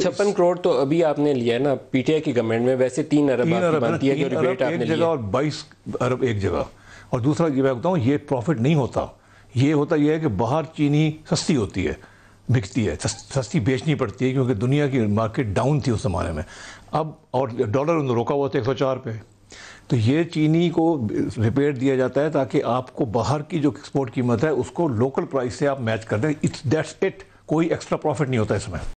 छप्पन करोड़ तो अभी आपने लिया है ना पीटीआई की गवर्नमेंट में वैसे तीन अरब तीन अरब, बनती है तीन अरब एक जगह और बाईस अरब एक जगह और दूसरा ये मैं बताऊँ ये प्रॉफिट नहीं होता ये होता यह है कि बाहर चीनी सस्ती होती है बिकती है सस्ती बेचनी पड़ती है क्योंकि दुनिया की मार्केट डाउन थी उस ज़माने में अब और डॉलर उन्होंने रोका हुआ था एक सौ चार पे तो ये चीनी को रिपेयर दिया जाता है ताकि आपको बाहर की जो एक्सपोर्ट कीमत है उसको लोकल प्राइस से आप मैच कर दें इट्स दैट्स इट कोई एक्स्ट्रा प्रॉफिट नहीं होता इसमें